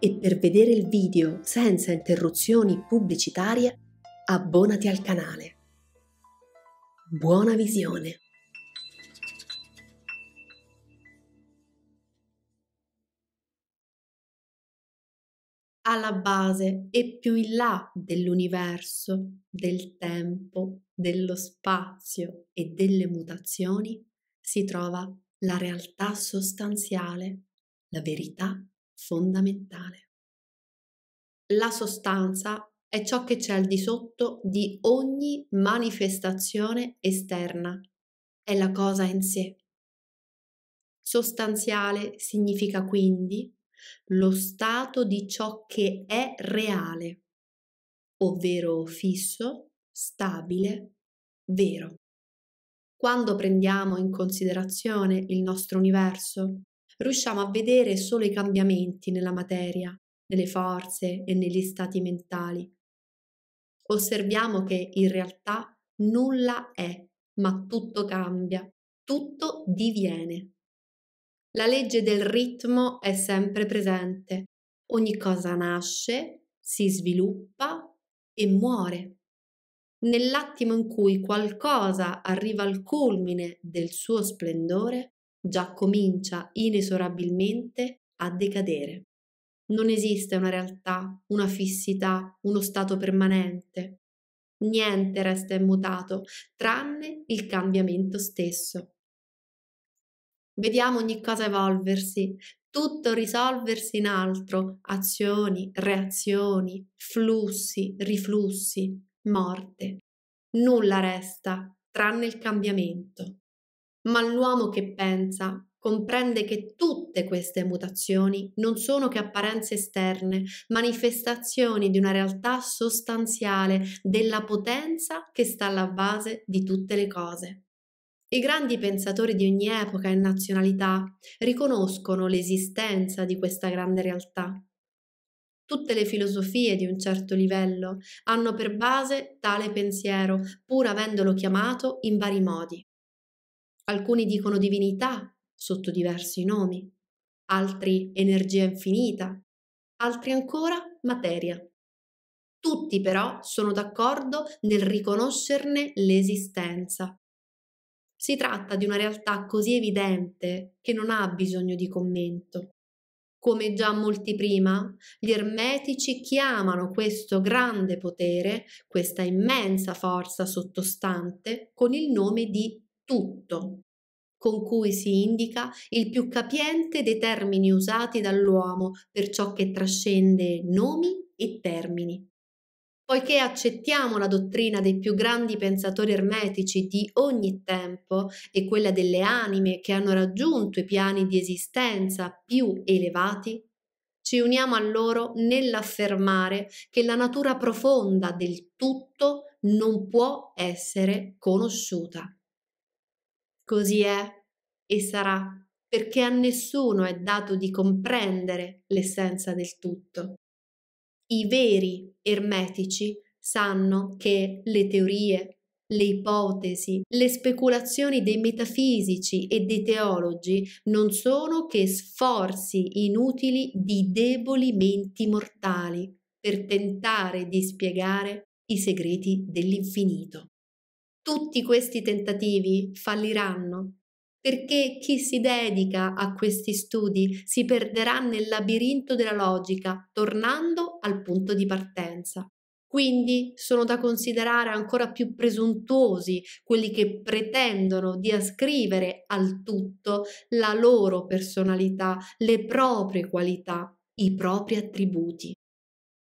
e per vedere il video senza interruzioni pubblicitarie abbonati al canale. Buona visione! alla base e più in là dell'universo, del tempo, dello spazio e delle mutazioni si trova la realtà sostanziale, la verità fondamentale. La sostanza è ciò che c'è al di sotto di ogni manifestazione esterna, è la cosa in sé. Sostanziale significa quindi lo stato di ciò che è reale, ovvero fisso, stabile, vero. Quando prendiamo in considerazione il nostro universo riusciamo a vedere solo i cambiamenti nella materia, nelle forze e negli stati mentali. Osserviamo che in realtà nulla è, ma tutto cambia, tutto diviene. La legge del ritmo è sempre presente. Ogni cosa nasce, si sviluppa e muore. Nell'attimo in cui qualcosa arriva al culmine del suo splendore, già comincia inesorabilmente a decadere. Non esiste una realtà, una fissità, uno stato permanente. Niente resta immutato, tranne il cambiamento stesso. Vediamo ogni cosa evolversi, tutto risolversi in altro, azioni, reazioni, flussi, riflussi, morte. Nulla resta, tranne il cambiamento. Ma l'uomo che pensa comprende che tutte queste mutazioni non sono che apparenze esterne, manifestazioni di una realtà sostanziale, della potenza che sta alla base di tutte le cose. I grandi pensatori di ogni epoca e nazionalità riconoscono l'esistenza di questa grande realtà. Tutte le filosofie di un certo livello hanno per base tale pensiero, pur avendolo chiamato in vari modi alcuni dicono divinità sotto diversi nomi, altri energia infinita, altri ancora materia. Tutti però sono d'accordo nel riconoscerne l'esistenza. Si tratta di una realtà così evidente che non ha bisogno di commento. Come già molti prima, gli ermetici chiamano questo grande potere, questa immensa forza sottostante, con il nome di tutto, con cui si indica il più capiente dei termini usati dall'uomo per ciò che trascende nomi e termini. Poiché accettiamo la dottrina dei più grandi pensatori ermetici di ogni tempo e quella delle anime che hanno raggiunto i piani di esistenza più elevati, ci uniamo a loro nell'affermare che la natura profonda del tutto non può essere conosciuta. Così è e sarà, perché a nessuno è dato di comprendere l'essenza del tutto. I veri ermetici sanno che le teorie, le ipotesi, le speculazioni dei metafisici e dei teologi non sono che sforzi inutili di deboli menti mortali per tentare di spiegare i segreti dell'infinito tutti questi tentativi falliranno, perché chi si dedica a questi studi si perderà nel labirinto della logica, tornando al punto di partenza. Quindi sono da considerare ancora più presuntuosi quelli che pretendono di ascrivere al tutto la loro personalità, le proprie qualità, i propri attributi.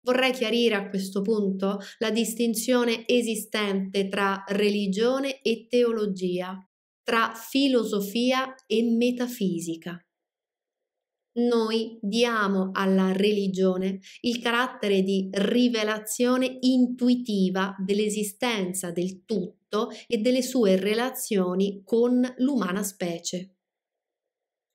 Vorrei chiarire a questo punto la distinzione esistente tra religione e teologia, tra filosofia e metafisica. Noi diamo alla religione il carattere di rivelazione intuitiva dell'esistenza del tutto e delle sue relazioni con l'umana specie.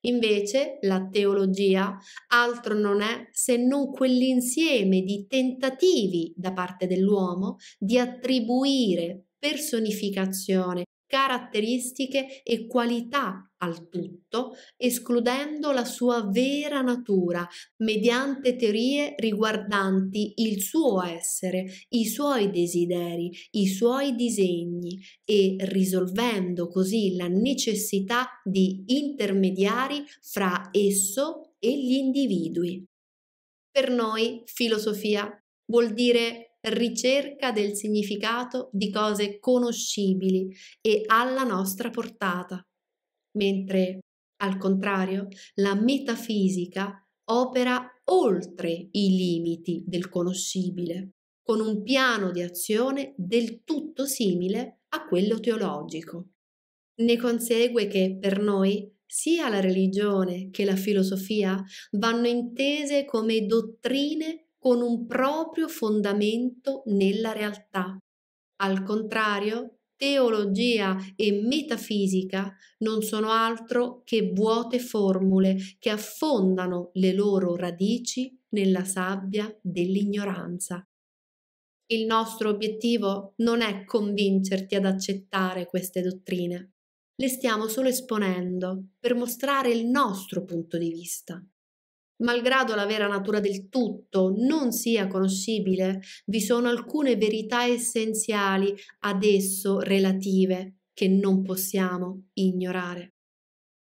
Invece la teologia altro non è se non quell'insieme di tentativi da parte dell'uomo di attribuire personificazione caratteristiche e qualità al tutto, escludendo la sua vera natura mediante teorie riguardanti il suo essere, i suoi desideri, i suoi disegni e risolvendo così la necessità di intermediari fra esso e gli individui. Per noi filosofia vuol dire ricerca del significato di cose conoscibili e alla nostra portata, mentre al contrario la metafisica opera oltre i limiti del conoscibile, con un piano di azione del tutto simile a quello teologico. Ne consegue che per noi sia la religione che la filosofia vanno intese come dottrine con un proprio fondamento nella realtà. Al contrario, teologia e metafisica non sono altro che vuote formule che affondano le loro radici nella sabbia dell'ignoranza. Il nostro obiettivo non è convincerti ad accettare queste dottrine, le stiamo solo esponendo per mostrare il nostro punto di vista. Malgrado la vera natura del tutto non sia conoscibile, vi sono alcune verità essenziali ad esso relative che non possiamo ignorare.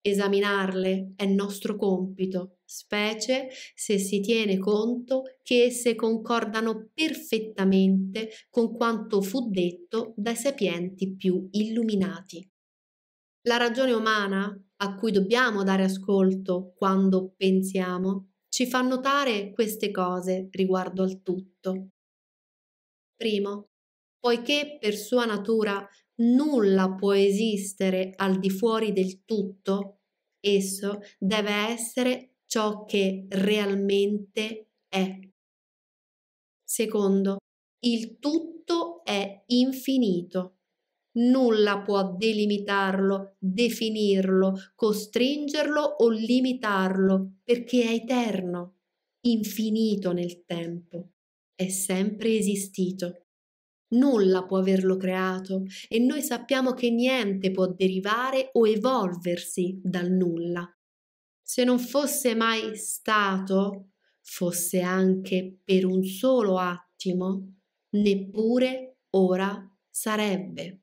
Esaminarle è nostro compito, specie se si tiene conto che esse concordano perfettamente con quanto fu detto dai sapienti più illuminati. La ragione umana a cui dobbiamo dare ascolto quando pensiamo, ci fa notare queste cose riguardo al tutto. Primo, poiché per sua natura nulla può esistere al di fuori del tutto, esso deve essere ciò che realmente è. Secondo, il tutto è infinito nulla può delimitarlo, definirlo, costringerlo o limitarlo, perché è eterno, infinito nel tempo, è sempre esistito. Nulla può averlo creato e noi sappiamo che niente può derivare o evolversi dal nulla. Se non fosse mai stato, fosse anche per un solo attimo, neppure ora sarebbe.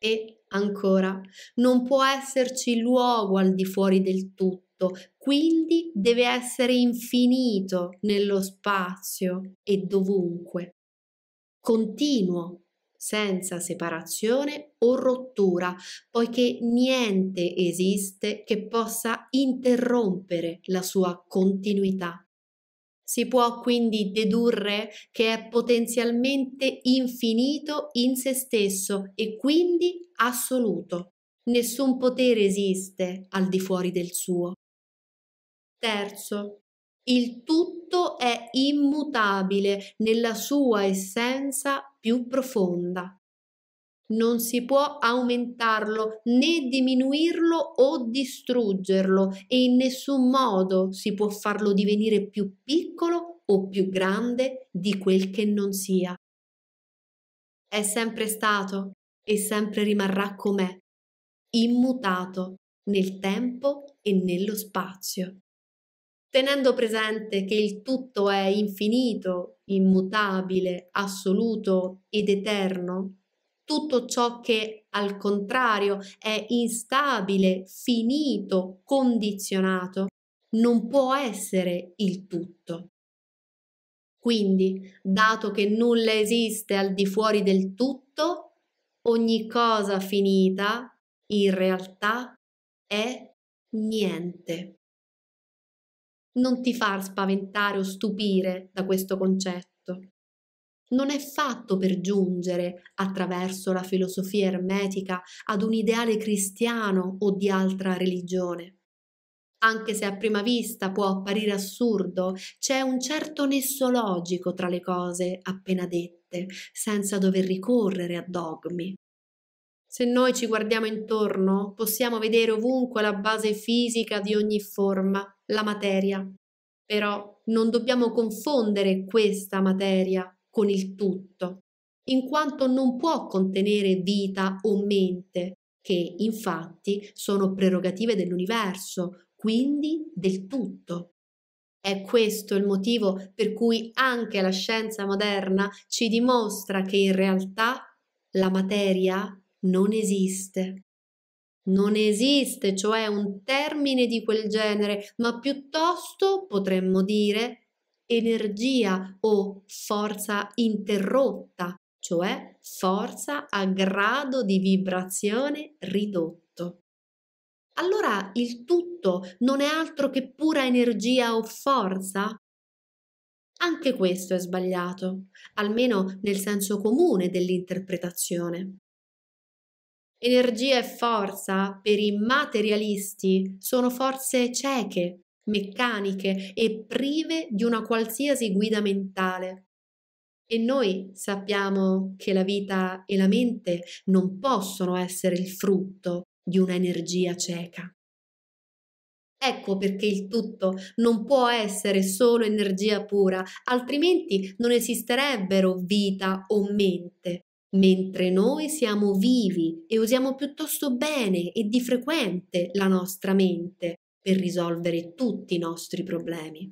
E ancora, non può esserci luogo al di fuori del tutto, quindi deve essere infinito nello spazio e dovunque. Continuo, senza separazione o rottura, poiché niente esiste che possa interrompere la sua continuità. Si può quindi dedurre che è potenzialmente infinito in se stesso e quindi assoluto. Nessun potere esiste al di fuori del suo. Terzo, il tutto è immutabile nella sua essenza più profonda non si può aumentarlo né diminuirlo o distruggerlo e in nessun modo si può farlo divenire più piccolo o più grande di quel che non sia. È sempre stato e sempre rimarrà com'è, immutato nel tempo e nello spazio. Tenendo presente che il tutto è infinito, immutabile, assoluto ed eterno, tutto ciò che al contrario è instabile, finito, condizionato, non può essere il tutto. Quindi, dato che nulla esiste al di fuori del tutto, ogni cosa finita in realtà è niente. Non ti far spaventare o stupire da questo concetto non è fatto per giungere, attraverso la filosofia ermetica, ad un ideale cristiano o di altra religione. Anche se a prima vista può apparire assurdo, c'è un certo nesso logico tra le cose appena dette, senza dover ricorrere a dogmi. Se noi ci guardiamo intorno, possiamo vedere ovunque la base fisica di ogni forma, la materia. Però non dobbiamo confondere questa materia con il tutto, in quanto non può contenere vita o mente, che infatti sono prerogative dell'universo, quindi del tutto. È questo il motivo per cui anche la scienza moderna ci dimostra che in realtà la materia non esiste. Non esiste, cioè un termine di quel genere, ma piuttosto potremmo dire energia o forza interrotta, cioè forza a grado di vibrazione ridotto. Allora il tutto non è altro che pura energia o forza? Anche questo è sbagliato, almeno nel senso comune dell'interpretazione. Energia e forza per i materialisti sono forze cieche, meccaniche e prive di una qualsiasi guida mentale. E noi sappiamo che la vita e la mente non possono essere il frutto di un'energia cieca. Ecco perché il tutto non può essere solo energia pura, altrimenti non esisterebbero vita o mente, mentre noi siamo vivi e usiamo piuttosto bene e di frequente la nostra mente, per risolvere tutti i nostri problemi.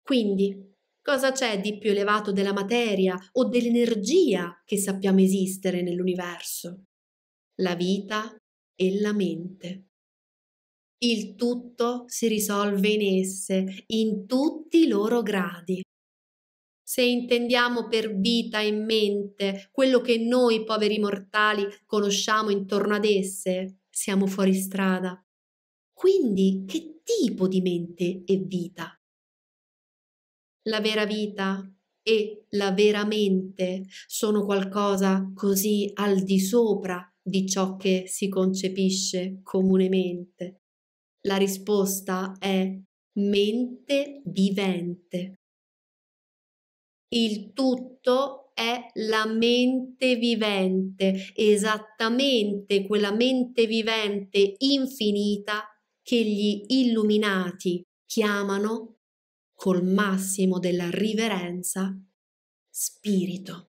Quindi, cosa c'è di più elevato della materia o dell'energia che sappiamo esistere nell'universo? La vita e la mente. Il tutto si risolve in esse, in tutti i loro gradi. Se intendiamo per vita e mente quello che noi poveri mortali conosciamo intorno ad esse, siamo fuori strada. Quindi che tipo di mente è vita? La vera vita e la vera mente sono qualcosa così al di sopra di ciò che si concepisce comunemente. La risposta è mente vivente. Il tutto è la mente vivente, esattamente quella mente vivente infinita che gli illuminati chiamano col massimo della riverenza spirito.